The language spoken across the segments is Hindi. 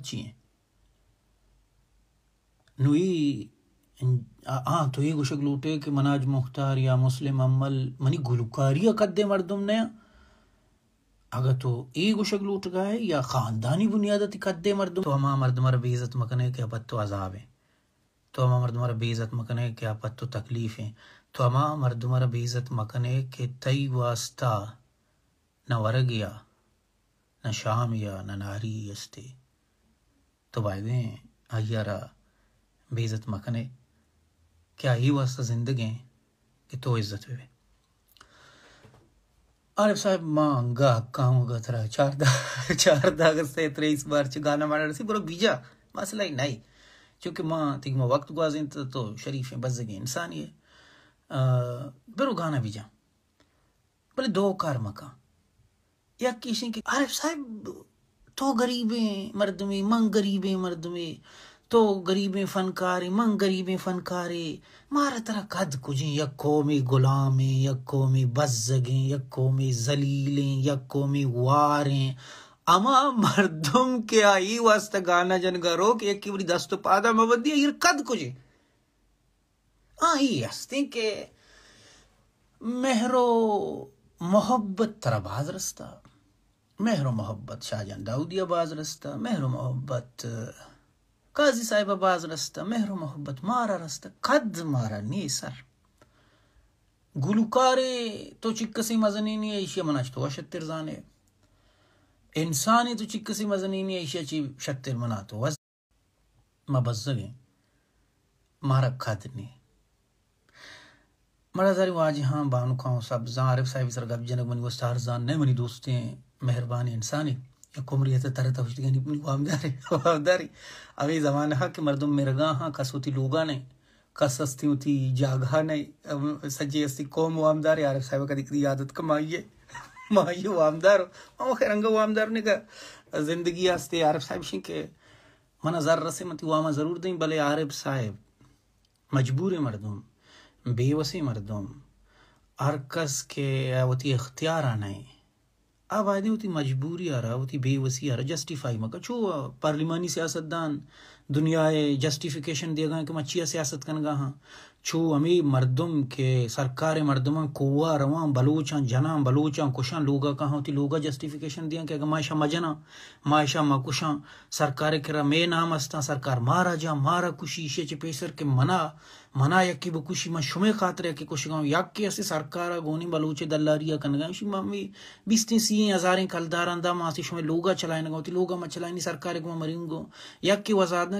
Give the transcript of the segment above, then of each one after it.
अच्छी नुई हाँ तो ये गुशक लूटे कि मनाज मुख्तार या मुस्लिम अम्मल मनी गुलकारिया कद्दे मर्दम ने अगर तो ये गुशक लूट गए या खानदानी बुनियाद कद्दे मर्दम तो हमारा मर्दमर बेइज्जत मकने के पद तो अजाब है तो हमारा मर्दमर बेइज्जत मकने के पद तो तकलीफ है तो हमारा मर्दमर बेइज्जत मकने के तई वास्ता न वर्ग या न शाम या न नारी तोबायदें अयारा बेइज़त मखने क्या ही वास्ता जिंदगें कि तो इज़्ज़त हुए आरिफ साहब मां गा काऊं गा चार चार अगस्त से त्रे इस गाना मारा रसी बरो बीजा मसला ही नहीं क्योंकि मां तिग मा वक्त गुआजिन तो, तो शरीफ बस जगे इंसान ये बरो गाना बीजा भले दो कार मका या किसी के आरिफ साहब तो गरीबें मर्द में मंग गरीबें मर्द में तो गरीबें फनकारे मंग गरीबें फनकारे मारा तरह कद कुछ यको में गुलामें यको में बजगे यको में जलीलें यको में वारें ಅಮ ಮರ್ದುಮ್ಕೆ ಈ ವಾಸ್ತ ಗಾನ ಜನಗರೋಕೆ ಎಕ್ಕಿವ್ರಿ ದಸ್ತು ಪಾದ ಮವದ್ಯ ಇರ್ कद ಕುಜಿ ಆ ಈ ಅಸ್ತಿಕೆ ಮೆಹರೋ ಮೊಹಬ್ಬತ್ ತರ रस्ता मेहर मोहब्बत शाहजहान दाऊदिया बाज रस्ता मेहर मोहब्बत काजी साहिबा बाज रस्ता मेहर मोहब्बत मारा रस्ता कद मारा नी सर گلوکاری تو چکسی مزنینی ایشیا مناش تو شتر तो انسانی मजनी چکسی ऐशिया ची چی मना तो वज وز मारा مارب خادنی मरा जारी वाज हाँ बानु खाओ सब जान आरिफ साहिब सर गब जनक मनी वो सार जान नहीं मनी दोस्तें मेहरबान इंसानी ಕುಮರಿಯತ ತರತ ಹುಷ್ಟಿಗೆ ನಿಪ್ನಿ ವಾಮ್ದಾರಿ ವಾಮ್ದಾರಿ ಅವೇ ಜಮಾನ ಹಾ ಕಿ ಮರ್ದಮ್ ಮಿರ್ಗಾ ಹಾ ಕಸೋತಿ ಲೋಗಾನೆ कसस्ती उती जागा नहीं सजी अस्ती कौम वामदार यार साहब कदी कदी आदत कमाइए माइए वामदार हो माओ खैरंग वामदार ने कहा जिंदगी आस्ते आरफ साहब शिंक के मन जर्र रसे मती वामा जरूर दें भले आरफ साहब मजबूर है मरदम बेवसे मरदम कस के वती इख्तियार आना है अब आदि होती मजबूरी आ रहा होती बेवसी आ रहा जस्टिफाई मका छो पार्लिमानी सियासतदान दुनियाए जस्टिफिकेशन देगा कि मैं अच्छी सियासत कर गा हाँ छू अमी मर्दुम के सरकार मर्दमा कुआ रवा बलूचा जना बलूचा कुशा लूगा कहा होती लूगा जस्टिफिकेशन दिया कि माशा मजना माशा मा कुशा सरकार के रे नाम हस्ता सरकार मारा जा मारा खुशी इशे चे पेसर के मना मना यकी बो खुशी मा शुमे खातर के कुछ गाँव यकी ऐसे सरकार गोनी बलूचे दलारिया कन गाँव मम्मी हमी बीस तीन सी हजारें कलदार अंदा मासी शुमे लूगा चलाए ना होती लूगा मैं चलाए नहीं सरकार को मरेंगो यकी वजारत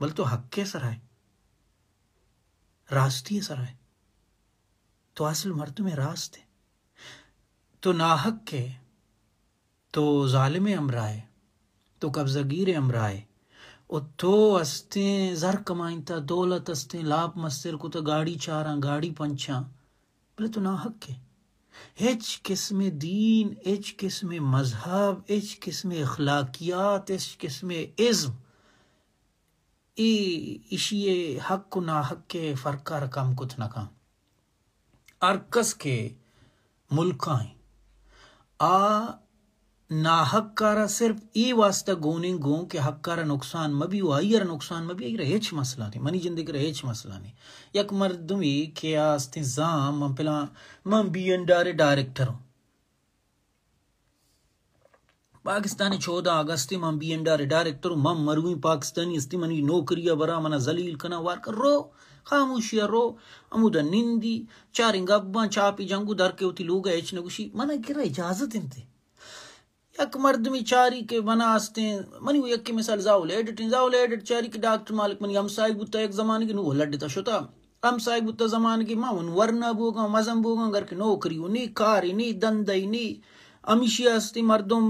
बोले तो हक सर है रास्ती सर तो असल मर्द में रास्ते तो नाहक के तो जालिम अमराए तो कब्जगीर अमराए और तो अस्ते जर कमाइता दौलत अस्ते लाभ मस्तर को तो गाड़ी चारा गाड़ी पंचा बोले तो ना हक है हिच किस्म दीन हिच किस्म मजहब हिच किस्म अखलाकियात हिच किस्म इज्म ए इशिए हक ना हक के फर्क का रकम कुछ ना कम अर्कस के मुल्क आ ना हक कारा सिर्फ ई वास्ता गोने गो के हक कारा नुकसान में भी हुआ यार नुकसान में भी आई रहेच मसला नहीं मनी जिंदगी रहेच मसला नहीं यक मर्दमी के आस्ते जाम मम पिला मम बी एन डारे डायरेक्टर हूँ ಪಾಕಿಸ್ತಾನಿ ಚೋದ ಅಗಸ್ತಿ ಮಂ ಬಿ ಎಂ ಡಾರೆ ಡಾರೆಕ್ಟರು ಮಂ ಮರುವಿ ಪಾಕಿಸ್ತಾನಿ ಅಸ್ತಿ ಮನಿ ನೌಕರಿಯ ಬರ ಮನ ಜಲೀಲ್ ಕನ रो ಕರ್ರೋ ಖಾಮುಷಿಯ ರೋ ಅಮುದ ನಿಂದಿ ಚಾರಿಂಗ ಅಬ್ಬ ಚಾಪಿ ಜಂಗು ದರ್ಕೆ ಉತಿ ಲೂಗ ಹೆಚ್ಚಿನ ಖುಷಿ ಮನ ಗಿರ ಇಜಾಜತ್ ಇಂತೆ यक मर्द में चारी के बना आस्ते मनी वो यक के मिसाल जाओल एडिट जाओल एडिट चारी के डॉक्टर मालिक मनी हम साहिब बुत्ता एक जमाने की नु लड्डे शोता हम साहिब बुत्ता जमाने के मा वन वरना बोगा मजम बोगा घर के नौकरी उनी कार इनी दंदई नी अमीशी मरदम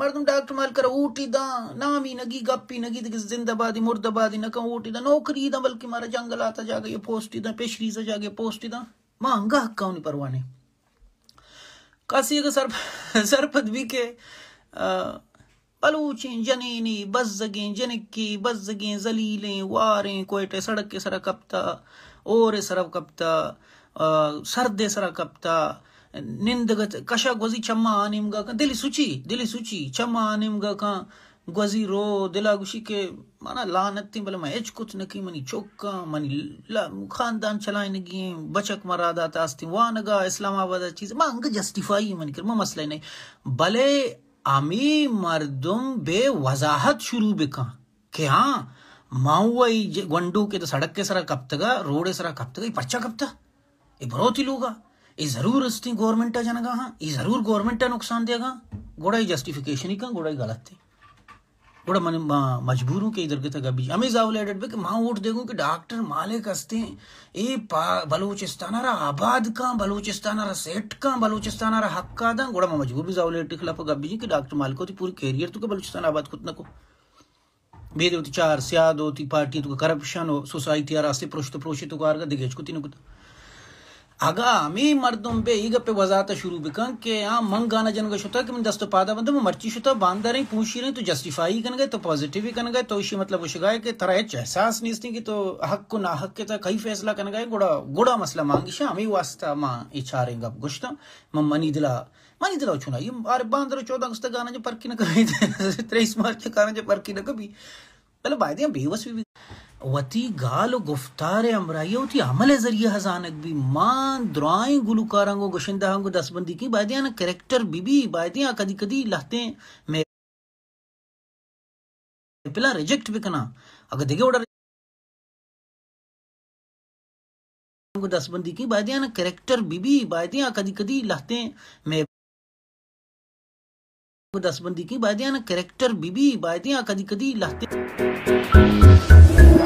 मरदम डॉक्टर माल कर ऊटी दा नगी गप्पी नगी जिंदाबादी मुर्दाबादी ऊटी दा नौकरी दा बल्कि मारा जंगल आता पोस्टी दा पेशरी से जाके पोस्टी दा महंगा हक्का उन्हें परवाने कासी का सरपद भी के बलूचें जनीनी बजगें बजगें जलीलें वारें कोयटे सड़क के सरा कपता और सरा कपता सरदे सरा कपता ನಿಂದಗ ಕಷ ಗೊಜಿ ಚಮ್ಮ ನಿಮ್ಗ ದಿಲಿ गोजी रो दिला गुशी के माना लानत थी ದಿಲ मैं एच कुछ ಬಲ ಎಚ್ ಕುಚ್ ನಕಿ ಮನಿ ಚೊಕ್ಕ ಮನಿ ಖಾನದಾನ್ ಚಲಾಯ ನಗಿ था ಮರಾದ ತಾಸ್ತಿ नगा इस्लामाबाद चीज मैं अंग जस्टिफाई मन कर मसले नहीं भले आमी मर्दुम बे वजाहत शुरू बेका के हाँ माउई गंडू के तो सड़क के सरा कब तक रोड सरा कब तक पर्चा कप्ता ये भरोती लोगा जरूर अस्ति गौर्मेंट ಜನಗ ಈ ಜರೂರ್ ಗೌರ್ಮೆಂಟ್ ನುಕ್ಸಾನ್ देगा गोड़ा ही जस्टिफिकेशन ही का गोड़ा ही गलत थे गोड़ा मन मजबूरों के इधर के तक अभी हमें जावल एडेड पे कि माँ वोट देखूं कि डॉक्टर मालिक हंसते ए बलूचिस्तान रा आबाद का बलूचिस्तान रा सेठ का बलूचिस्तान रा हक का दा गोड़ा माँ मजबूर भी जावल एडेड के खिलाफ गब्बी कि डॉक्टर मालिक होती पूरी कैरियर तो के बलूचिस्तान आबाद खुद ना को भेद होती चार सियाद होती पार्टी तो करप्शन हो सोसाइटी रास्ते प्रोशित तो प्रोशित तो को आरगा दिगेज को तीनों तो। ಆಗಾಮಿ ಮರ್ದೊಂಬೆ ಈಗ ಪೆ ವಜಾತ ಶುರು ಬಿಕಂಕೆ ಆ ಮಂಗಾನ ಜನಗ ಶುತ कि दस्तो पादा बंदे में मर्ची शुता बांध रही पूछ रही तो जस्टिफाई कर गए तो पॉजिटिव ही कर गए तो इसी मतलब उश गए कि तरह एहसास नहीं थी कि तो हक को ना हक के तो कई फैसला कर गए गोड़ा गोड़ा मसला मांगी शा हमी वास्ता माँ इच्छा रहेंगे अब गुश्ता मैं मनी दिला मनी दिला छुना ये अरे बांध चौदह अगस्त गाना जो परकी न कभी तेईस मार्च के कारण जो परकी न कभी पहले बाय दिया बेवस भी वती गाल गुफ्तार अमरायवती अमल जरिए हजानक भी मां को गुलकारांगो को दसबंदी की बायदिया ना करेक्टर बीबी बायदिया कदी कदी लहते में पिला रिजेक्ट भी करना अगर दिगे ओडर दसबंदी की बायदिया ना करेक्टर बीबी बायदिया कदी कदी लहते में दसबंदी की बायदिया ना करेक्टर बीबी बायदिया कदी कदी लहते